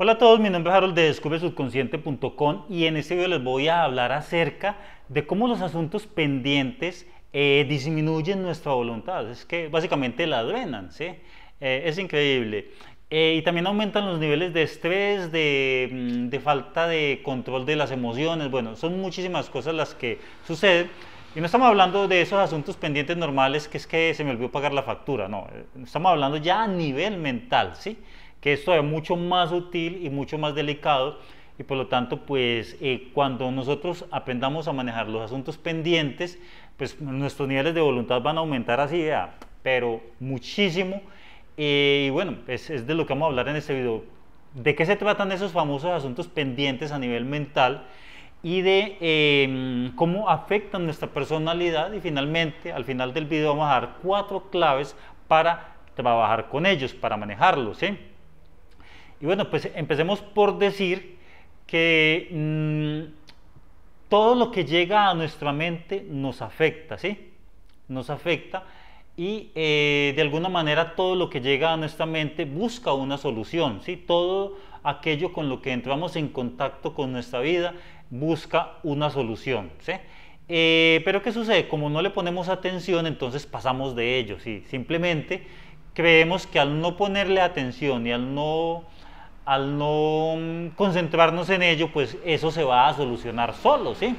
Hola a todos, mi nombre es Harold de descubresubconsciente.com y en este video les voy a hablar acerca de cómo los asuntos pendientes eh, disminuyen nuestra voluntad. Es que básicamente la drenan, ¿sí? Eh, es increíble. Eh, y también aumentan los niveles de estrés, de, mm, de falta de control de las emociones. Bueno, son muchísimas cosas las que suceden. Y no estamos hablando de esos asuntos pendientes normales que es que se me olvidó pagar la factura, no. Estamos hablando ya a nivel mental, ¿sí? que esto es mucho más útil y mucho más delicado y por lo tanto, pues eh, cuando nosotros aprendamos a manejar los asuntos pendientes, pues nuestros niveles de voluntad van a aumentar así, ya, pero muchísimo. Eh, y bueno, es, de lo que vamos a hablar en este video. ¿De qué se tratan esos famosos asuntos pendientes a nivel mental? y de em, cómo afectan nuestra personalidad y finalmente al final del video vamos a dar cuatro claves para trabajar con ellos, para manejarlos. Y bueno, pues empecemos por decir que mm, todo lo que llega a nuestra mente nos afecta, ¿sí? Nos afecta y eh, de alguna manera todo lo que llega a nuestra mente busca una solución, ¿sí? Todo aquello con lo que entramos en contacto con nuestra vida busca una solución, ¿sí? Eh, pero ¿qué sucede? Como no le ponemos atención, entonces pasamos de ello, ¿sí? Simplemente creemos que al no ponerle atención y al no al no concentrarnos en ello, pues eso se va a solucionar solo, ¿sí?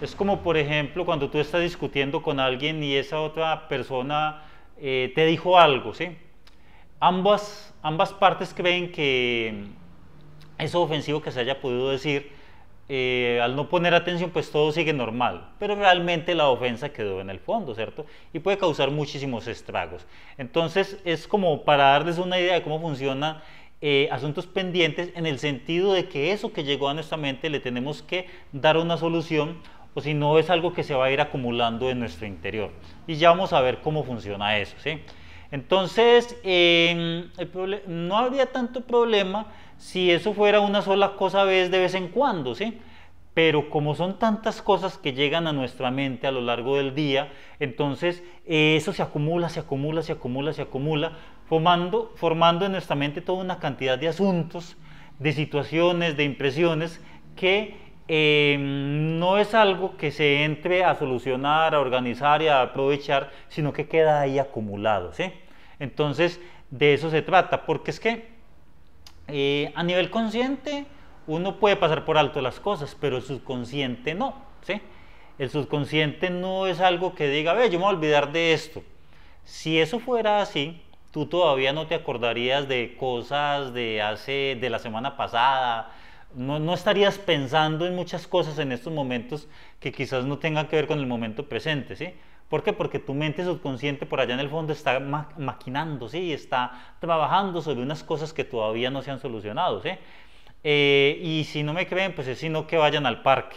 Es como, por ejemplo, cuando tú estás discutiendo con alguien y esa otra persona eh, te dijo algo, ¿sí? Ambas, ambas partes creen que eso ofensivo que se haya podido decir, eh, al no poner atención, pues todo sigue normal. Pero realmente la ofensa quedó en el fondo, ¿cierto? Y puede causar muchísimos estragos. Entonces, es como para darles una idea de cómo funciona eh, asuntos pendientes en el sentido de que eso que llegó a nuestra mente le tenemos que dar una solución o si no es algo que se va a ir acumulando en nuestro interior. Y ya vamos a ver cómo funciona eso. ¿sí? Entonces, em, no habría tanto problema si eso fuera una sola cosa vez de vez en cuando, ¿sí? Pero como son tantas cosas que llegan a nuestra mente a lo largo del día, entonces eh, eso se acumula, se acumula, se acumula, se acumula, formando, formando en nuestra mente toda una cantidad de asuntos, de situaciones, de impresiones que em, no es algo que se entre a solucionar, a organizar y a aprovechar, sino que queda ahí acumulado. Entonces, de eso se trata, porque es que eh, a nivel consciente uno puede pasar por alto las cosas, pero el subconsciente no. ¿sí? El subconsciente no es algo que diga, ve, yo me voy a olvidar de esto. Si eso fuera así, tú todavía no te acordarías de cosas de hace, de la semana pasada, no, no, estarías pensando en muchas cosas en estos momentos que quizás no tengan que ver con el momento presente, ¿sí? ¿Por qué? Porque tu mente subconsciente por allá en el fondo está maquinando, ¿sí? Está trabajando sobre unas cosas que todavía no se han solucionado, eh, y si no me creen, pues es sino que vayan al parque,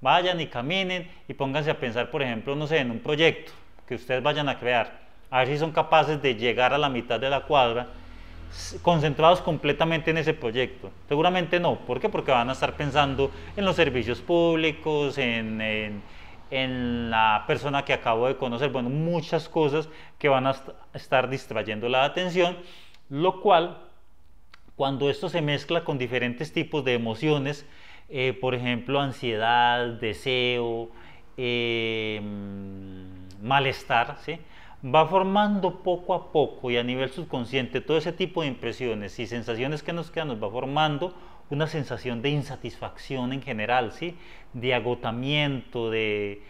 Vayan y caminen y pónganse a pensar, por ejemplo, no sé, en un proyecto que ustedes vayan a crear a ver si son capaces de llegar a la mitad de la cuadra concentrados completamente en ese proyecto. Seguramente no. ¿Por qué? Porque van a estar pensando en los servicios públicos, en, la persona que acabo de conocer, bueno, muchas cosas que van a estar distrayendo la atención, lo cual, cuando esto se mezcla con diferentes tipos de emociones, eh, por ejemplo, ansiedad, deseo, eh, malestar, ¿sí? va formando poco a poco y a nivel subconsciente todo ese tipo de impresiones y sensaciones que nos quedan, nos va formando una sensación de insatisfacción en general, ¿sí? de agotamiento, de,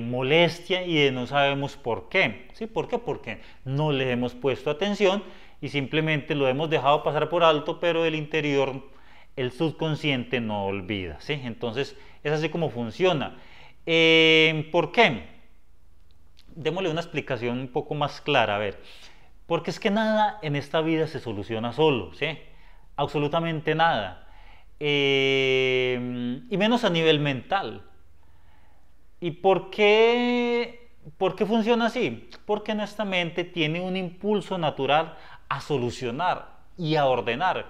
molestia y de no sabemos por qué. ¿sí? ¿Por qué? Porque no le hemos puesto atención y simplemente lo hemos dejado pasar por alto, pero el interior, el subconsciente no olvida. Entonces es así como funciona. Eh, ¿Por qué? démosle una explicación un poco más clara, a ver, porque es que nada en esta vida se soluciona solo, ¿sí? Absolutamente nada. Eh, y menos a nivel mental. ¿Y por qué, por funciona así? Porque nuestra mente tiene un impulso natural a solucionar y a ordenar.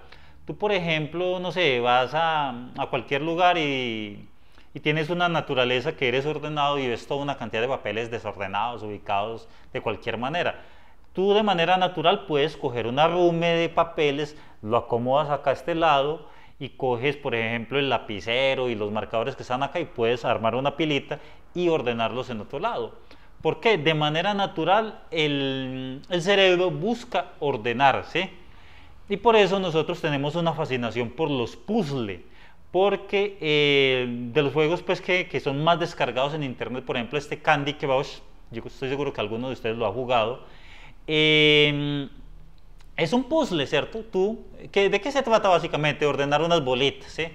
Tú, por ejemplo, no sé, vas a, a cualquier lugar y y tienes una naturaleza que eres ordenado y ves toda una cantidad de papeles desordenados, ubicados de cualquier manera. Tú de manera natural puedes coger un arrume de papeles, lo acomodas acá a este lado y coges, por ejemplo, el lapicero y los marcadores que están acá y puedes armar una pilita y ordenarlos en otro lado. ¿Por qué? De manera natural el, el cerebro busca ordenarse y por eso nosotros tenemos una fascinación por los puzzles porque eh, de los juegos pues, que, que, son más descargados en internet, por ejemplo este Candy Crush, yo estoy seguro que alguno de ustedes lo ha jugado, eh, es un puzzle, ¿cierto? Tú, ¿De qué se trata básicamente? Ordenar unas bolitas, ¿sí?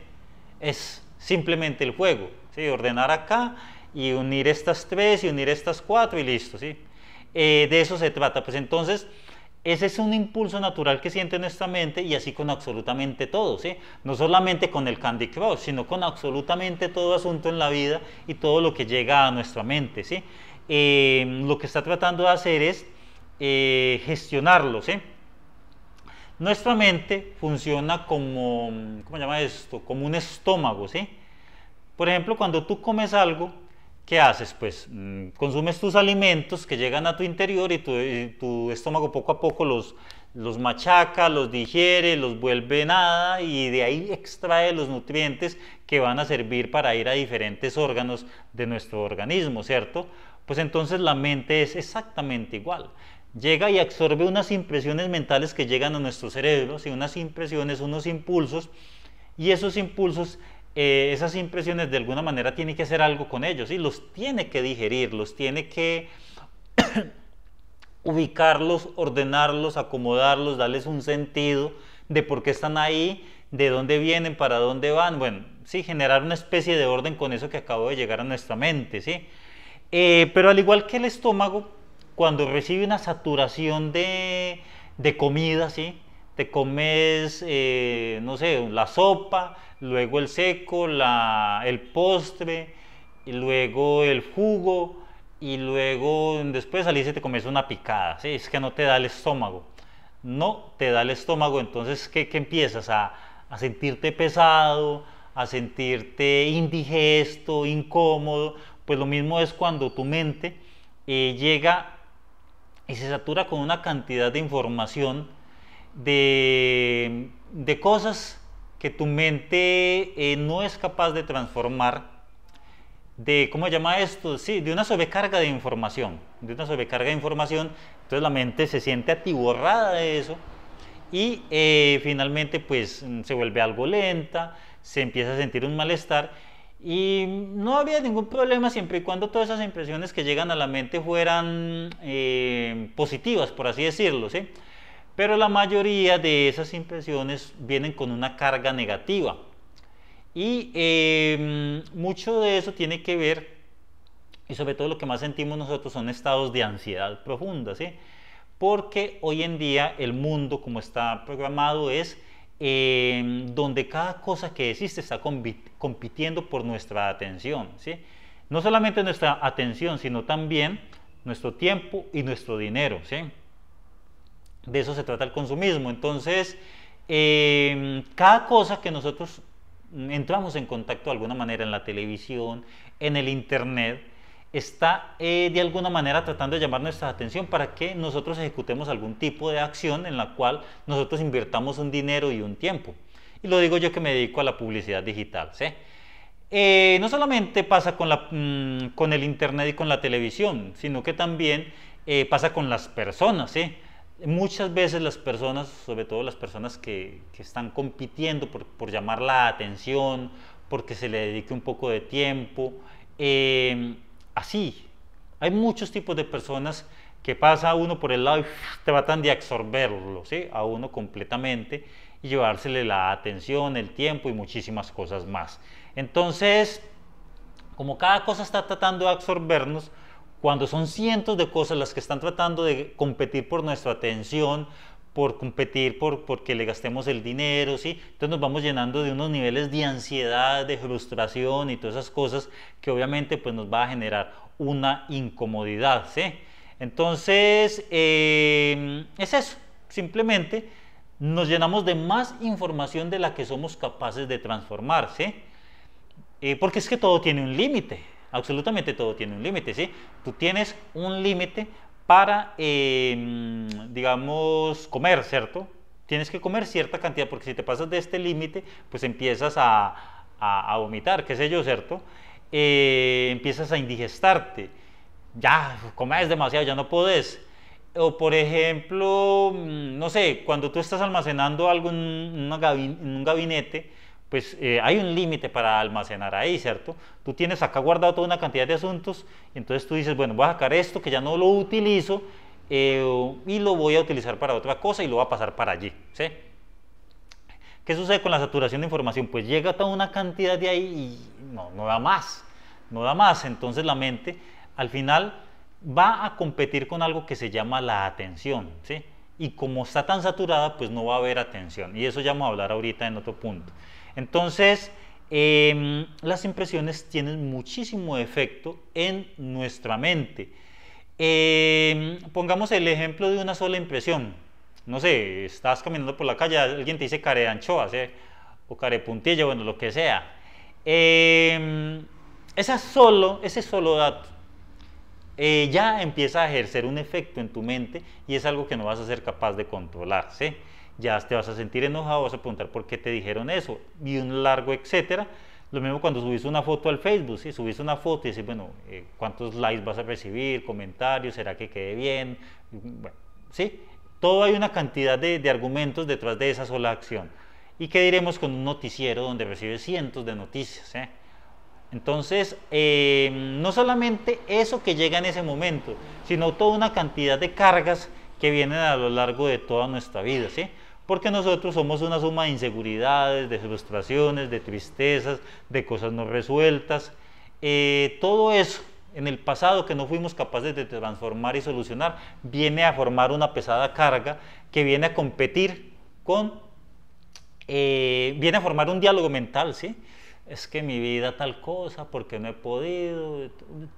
Es simplemente el juego, ¿sí? Ordenar acá y unir estas tres y unir estas cuatro y listo, ¿sí? Eh, de eso se trata. Pues entonces, ese es un impulso natural que siente nuestra mente y así con absolutamente todo, ¿sí? No solamente con el Candy Crush, sino con absolutamente todo asunto en la vida y todo lo que llega a nuestra mente, ¿sí? Em, lo que está tratando de hacer es eh, gestionarlo, Nuestra mente funciona como, ¿cómo llama esto? Como un estómago, ¿sí? Por ejemplo, cuando tú comes algo, ¿qué haces? Pues mm, consumes tus alimentos que llegan a tu interior y tu, estómago poco a poco los, machaca, los digiere, los vuelve nada y de ahí extrae los nutrientes que van a servir para ir a diferentes órganos de nuestro organismo, ¿cierto? Pues entonces la mente es exactamente igual. Llega y absorbe unas impresiones mentales que llegan a nuestro cerebro, y unas impresiones, unos impulsos, y esos impulsos eh, esas impresiones de alguna manera tiene que hacer algo con ellos y los tiene que digerir, los tiene que ubicarlos, ordenarlos, acomodarlos, darles un sentido de por qué están ahí, de dónde vienen, para dónde van. Bueno, sí, generar una especie de orden con eso que acabo de llegar a nuestra mente, ¿sí? Eh, pero al igual que el estómago, cuando recibe una saturación de, de comida, ¿sí? te comes, eh, no sé, la sopa, luego el seco, el postre, luego el jugo, y luego después salís y te comes una picada. ¿sí? Es que no te da el estómago. No te da el estómago, entonces, ¿qué, empiezas? A, sentirte pesado, a sentirte indigesto, incómodo. Pues lo mismo es cuando tu mente eh, llega y se satura con una cantidad de información de, de cosas que tu mente eh, no es capaz de transformar, de, ¿cómo llama esto? Sí, de una sobrecarga de información, de una sobrecarga de información, entonces la mente se siente atiborrada de eso y eh, finalmente pues se vuelve algo lenta, se empieza a sentir un malestar y no había ningún problema siempre y cuando todas esas impresiones que llegan a la mente fueran eh, positivas, por así decirlo, ¿sí? Pero la mayoría de esas impresiones vienen con una carga negativa. Y em, mucho de eso tiene que ver, y sobre todo lo que más sentimos nosotros son estados de ansiedad profunda, ¿sí? Porque hoy en día el mundo como está programado es em, donde cada cosa que existe está compitiendo por nuestra atención, ¿sí? No solamente nuestra atención, sino también nuestro tiempo y nuestro dinero, ¿sí? De eso se trata el consumismo. Entonces, eh, cada cosa que nosotros entramos en contacto de alguna manera en la televisión, en el Internet, está eh, de alguna manera tratando de llamar nuestra atención para que nosotros ejecutemos algún tipo de acción en la cual nosotros invirtamos un dinero y un tiempo. Y lo digo yo que me dedico a la publicidad digital. ¿sí? Eh, no solamente pasa mm, con, el Internet y con la televisión, sino que también pasa con las personas. ¿sí? muchas veces las personas, sobre todo las personas que, están compitiendo por, llamar la atención, porque se le dedique un poco de tiempo, eh, así. Hay muchos tipos de personas que pasa a uno por el lado y tratan de absorberlo, A uno completamente y llevársele la atención, el tiempo y muchísimas cosas más. Entonces, como cada cosa está tratando de absorbernos, cuando son cientos de cosas las que están tratando de competir por nuestra atención, por competir, por porque le gastemos el dinero, ¿sí? Entonces nos vamos llenando de unos niveles de ansiedad, de frustración y todas esas cosas que obviamente pues nos va a generar una incomodidad, Entonces, em, es eso, simplemente nos llenamos de más información de la que somos capaces de transformar, eh, porque es que todo tiene un límite, Absolutamente todo tiene un límite, ¿sí? Tú tienes un límite para, em, digamos, comer, ¿cierto? Tienes que comer cierta cantidad, porque si te pasas de este límite, pues empiezas a, a, vomitar, qué sé yo, ¿cierto? Eh, empiezas a indigestarte. Ya, comes demasiado, ya no podés. O por ejemplo, mm, no sé, cuando tú estás almacenando algo en un gabinete, pues eh, hay un límite para almacenar ahí, ¿cierto? Tú tienes acá guardado toda una cantidad de asuntos, entonces tú dices, bueno, voy a sacar esto que ya no lo utilizo eh, y lo voy a utilizar para otra cosa y lo voy a pasar para allí, ¿sí? ¿Qué sucede con la saturación de información? Pues llega toda una cantidad de ahí y no, no da más, no da más, entonces la mente al final va a competir con algo que se llama la atención, ¿sí? Y como está tan saturada, pues no va a haber atención. Y eso ya vamos a hablar ahorita en otro punto. Entonces, em, las impresiones tienen muchísimo efecto en nuestra mente. Em, pongamos el ejemplo de una sola impresión. No sé, estás caminando por la calle, alguien te dice care de eh, o care puntilla, bueno, lo que sea. Em, esa ese solo dato eh, ya empieza a ejercer un efecto en tu mente y es algo que no vas a ser capaz de controlar. ¿sí? ya te vas a sentir enojado, vas a preguntar por qué te dijeron eso, y un largo etcétera. Lo mismo cuando subís una foto al Facebook, ¿sí? subís una foto y dices, bueno, eh, ¿cuántos likes vas a recibir? ¿Comentarios? ¿Será que quede bien? Bueno, ¿sí? Todo hay una cantidad de, de argumentos detrás de esa sola acción. ¿Y qué diremos con un noticiero donde recibe cientos de noticias? Eh? Entonces, em, no solamente eso que llega en ese momento, sino toda una cantidad de cargas que vienen a lo largo de toda nuestra vida, ¿sí? porque nosotros somos una suma de inseguridades, de frustraciones, de tristezas, de cosas no resueltas. Eh, todo eso en el pasado que no fuimos capaces de transformar y solucionar viene a formar una pesada carga que viene a competir con, eh, viene a formar un diálogo mental, ¿sí? es que mi vida tal cosa, porque no he podido.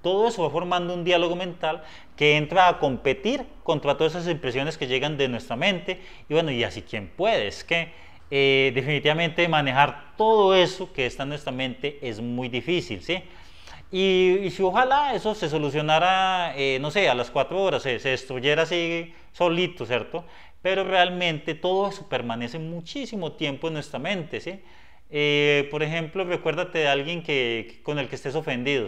Todo eso va formando un diálogo mental que entra a competir contra todas esas impresiones que llegan de nuestra mente. Y bueno, y así quien puede, es que eh, definitivamente manejar todo eso que está en nuestra mente es muy difícil, ¿sí? Y, si ojalá eso se solucionara, eh, no sé, a las cuatro horas, se, se destruyera así solito, ¿cierto? Pero realmente todo eso permanece muchísimo tiempo en nuestra mente, ¿sí? Eh, por ejemplo, recuérdate de alguien que, con el que estés ofendido.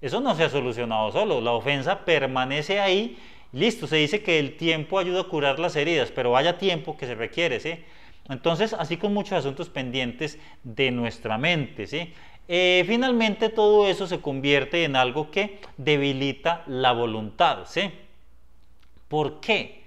Eso no se ha solucionado solo. La ofensa permanece ahí. Listo, se dice que el tiempo ayuda a curar las heridas, pero vaya tiempo que se requiere. Entonces, así con muchos asuntos pendientes de nuestra mente. ¿sí? Eh, finalmente, todo eso se convierte en algo que debilita la voluntad. ¿sí? ¿Por qué?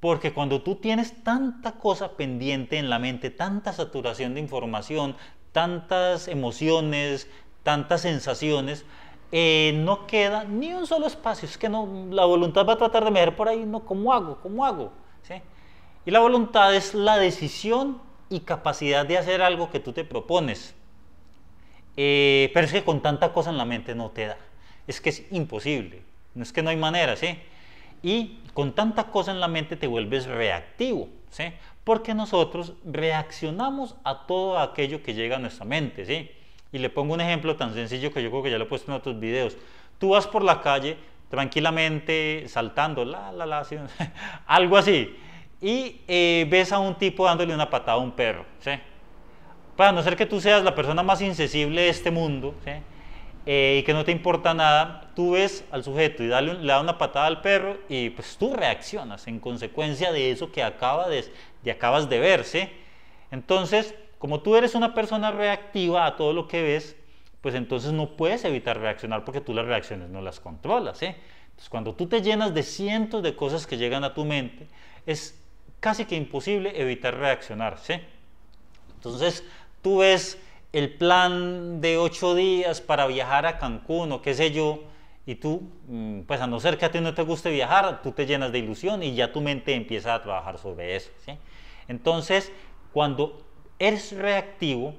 Porque cuando tú tienes tanta cosa pendiente en la mente, tanta saturación de información, tantas emociones, tantas sensaciones, eh, no queda ni un solo espacio. Es que no, la voluntad va a tratar de medir por ahí, no, ¿cómo hago? ¿Cómo hago? ¿Sí? Y la voluntad es la decisión y capacidad de hacer algo que tú te propones. Eh, pero es que con tanta cosa en la mente no te da. Es que es imposible. No es que no hay manera, ¿sí? y con tanta cosa en la mente te vuelves reactivo, ¿sí? Porque nosotros reaccionamos a todo aquello que llega a nuestra mente, ¿sí? Y le pongo un ejemplo tan sencillo que yo creo que ya lo he puesto en otros videos. Tú vas por la calle tranquilamente saltando, la, la, la, algo así, y eh, ves a un tipo dándole una patada a un perro, ¿sí? Para no ser que tú seas la persona más insensible de este mundo, ¿sí? Eh, y que no te importa nada, tú ves al sujeto y dale, le da una patada al perro y pues tú reaccionas en consecuencia de eso que acaba de, acabas de verse. ¿sí? Entonces, como tú eres una persona reactiva a todo lo que ves, pues entonces no puedes evitar reaccionar porque tú las reacciones no las controlas. ¿sí? ¿eh? Entonces, cuando tú te llenas de cientos de cosas que llegan a tu mente, es casi que imposible evitar reaccionar. ¿sí? Entonces, tú ves el plan de ocho días para viajar a Cancún o qué sé yo, y tú, mm, pues a no ser que a ti no te guste viajar, tú te llenas de ilusión y ya tu mente empieza a trabajar sobre eso. Entonces, cuando eres reactivo,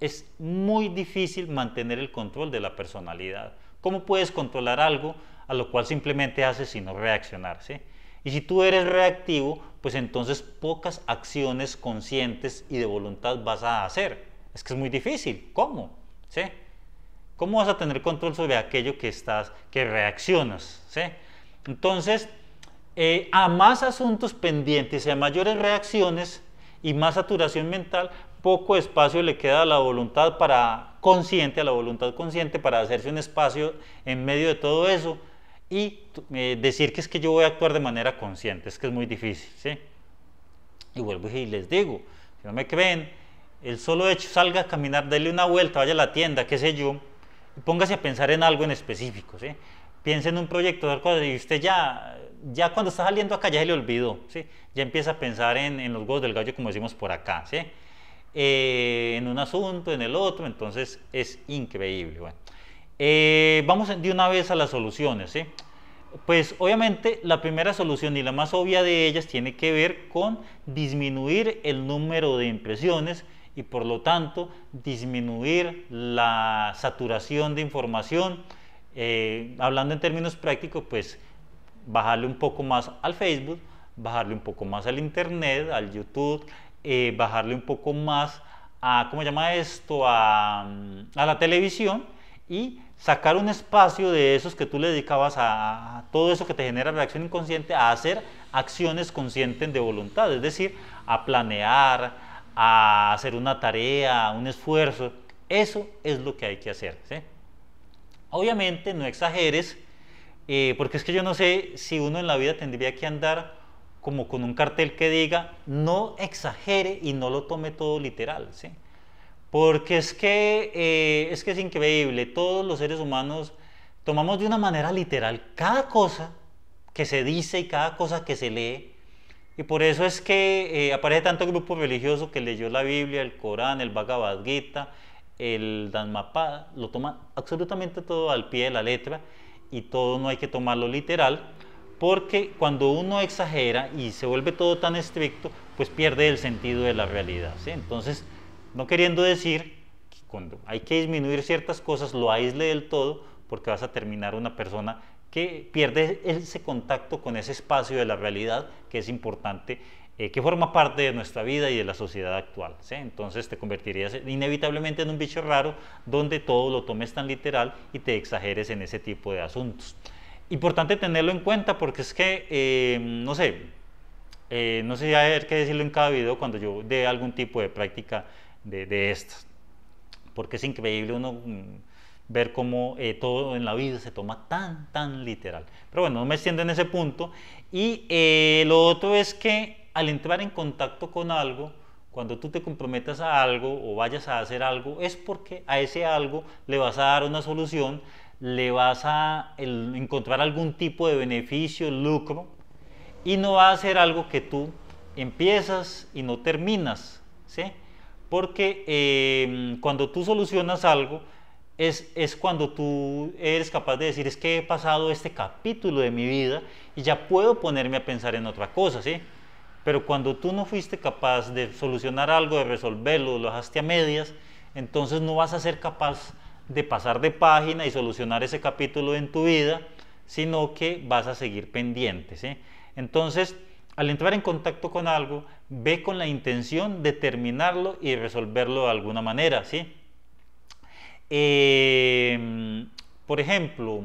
es muy difícil mantener el control de la personalidad. ¿Cómo puedes controlar algo a lo cual simplemente haces sino reaccionar? Y si tú eres reactivo, pues entonces pocas acciones conscientes y de voluntad vas a hacer. Es que es muy difícil. ¿Cómo? ¿Cómo vas a tener control sobre aquello que estás, que reaccionas? Entonces, eh, a más asuntos pendientes y a mayores reacciones y más saturación mental, poco espacio le queda a la voluntad para consciente, a la voluntad consciente para hacerse un espacio en medio de todo eso y eh, decir que es que yo voy a actuar de manera consciente, es que es muy difícil, Y vuelvo y les digo, si no me creen, el solo hecho, salga a caminar, déle una vuelta, vaya a la tienda, qué sé yo, y póngase a pensar en algo en específico, ¿sí? Piense en un proyecto, y usted ya, ya cuando está saliendo acá ya se le olvidó, ¿sí? Ya empieza a pensar en, en los huevos del gallo, como decimos por acá, ¿sí? Eh, en un asunto, en el otro, entonces es increíble, bueno. Eh, vamos de una vez a las soluciones, ¿sí? Pues obviamente la primera solución y la más obvia de ellas tiene que ver con disminuir el número de impresiones y por lo tanto disminuir la saturación de información. Eh, hablando en términos prácticos, pues bajarle un poco más al Facebook, bajarle un poco más al Internet, al YouTube, eh, bajarle un poco más a, ¿cómo llama esto?, mm, a, la televisión y sacar un espacio de esos que tú le dedicabas a, a todo eso que te genera reacción inconsciente, a hacer acciones conscientes de voluntad, es decir, a planear, a hacer una tarea, un esfuerzo. Eso es lo que hay que hacer. ¿sí? Obviamente no exageres, eh, porque es que yo no sé si uno en la vida tendría que andar como con un cartel que diga, no exagere y no lo tome todo literal. ¿sí? Porque es que, eh, es que es increíble, todos los seres humanos tomamos de una manera literal cada cosa que se dice y cada cosa que se lee y por eso es que eh, aparece tanto grupo religioso que leyó la Biblia, el Corán, el Bhagavad Gita, el Dhammapada, lo toma absolutamente todo al pie de la letra y todo no hay que tomarlo literal, porque cuando uno exagera y se vuelve todo tan estricto, pues pierde el sentido de la realidad. Entonces, no queriendo decir que cuando hay que disminuir ciertas cosas, lo aísle del todo, porque vas a terminar una persona que pierde ese contacto con ese espacio de la realidad que es importante, eh, que forma parte de nuestra vida y de la sociedad actual. Entonces te convertirías inevitablemente en un bicho raro donde todo lo tomes tan literal y te exageres en ese tipo de asuntos. Importante tenerlo en cuenta porque es que, eh, no sé, eh, no sé si hay qué decirlo en cada video cuando yo dé algún tipo de práctica de, de estas, porque es increíble uno mm, ver cómo eh, todo en la vida se toma tan, tan literal. Pero bueno, no me extiendo en ese punto. Y eh, lo otro es que al entrar en contacto con algo, cuando tú te comprometas a algo o vayas a hacer algo, es porque a ese algo le vas a dar una solución, le vas a encontrar algún tipo de beneficio, lucro, y no va a ser algo que tú empiezas y no terminas, ¿sí? Porque eh, cuando tú solucionas algo, es, cuando tú eres capaz de decir, es que he pasado este capítulo de mi vida y ya puedo ponerme a pensar en otra cosa, ¿sí? Pero cuando tú no fuiste capaz de solucionar algo, de resolverlo, lo dejaste a medias, entonces no vas a ser capaz de pasar de página y solucionar ese capítulo en tu vida, sino que vas a seguir pendiente, ¿sí? Entonces, al entrar en contacto con algo, ve con la intención de terminarlo y resolverlo de alguna manera, ¿sí? Eh, por ejemplo,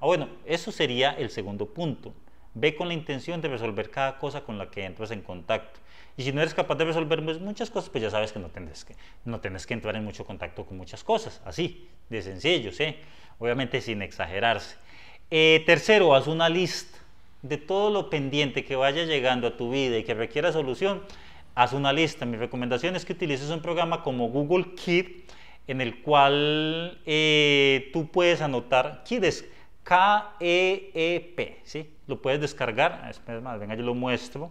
ah, bueno, eso sería el segundo punto. Ve con la intención de resolver cada cosa con la que entras en contacto. Y si no eres capaz de resolver pues, muchas cosas, pues ya sabes que no tienes que, no tienes que entrar en mucho contacto con muchas cosas. Así, de sencillo, ¿sí? Obviamente sin exagerarse. Eh, tercero, haz una lista de todo lo pendiente que vaya llegando a tu vida y que requiera solución. Haz una lista. Mi recomendación es que utilices un programa como Google Keep en el cual eh, tú puedes anotar, quieres e e p ¿sí? Lo puedes descargar, ah, más, venga, yo lo muestro.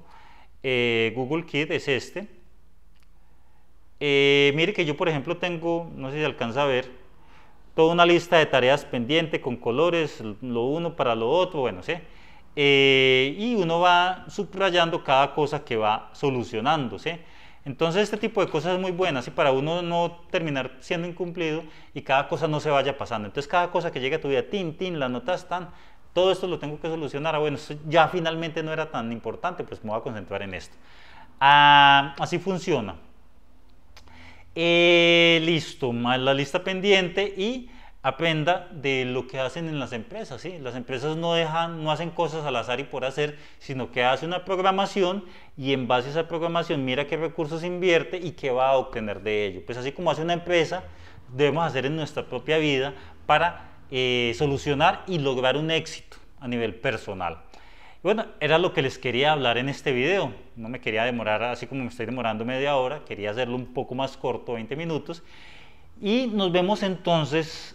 Eh, Google Kit es este. Eh, mire que yo, por ejemplo, tengo, no sé si alcanza a ver, toda una lista de tareas pendiente con colores, lo uno para lo otro, bueno, ¿sí? y uno va subrayando cada cosa que va solucionando, ¿sí? Entonces este tipo de cosas es muy buena y para uno no terminar siendo incumplido y cada cosa no se vaya pasando. Entonces cada cosa que llegue a tu vida, tin, tin, las notas están, todo esto lo tengo que solucionar. Ah, bueno, ya finalmente no era tan importante, pues me voy a concentrar en esto. Ah, así funciona. Eh, listo, la lista pendiente y aprenda de lo que hacen en las empresas. ¿sí? Las empresas no, dejan, no hacen cosas al azar y por hacer, sino que hace una programación y en base a esa programación mira qué recursos invierte y qué va a obtener de ello. Pues así como hace una empresa, debemos hacer en nuestra propia vida para eh, solucionar y lograr un éxito a nivel personal. Bueno, era lo que les quería hablar en este video. No me quería demorar, así como me estoy demorando media hora, quería hacerlo un poco más corto, 20 minutos. Y nos vemos entonces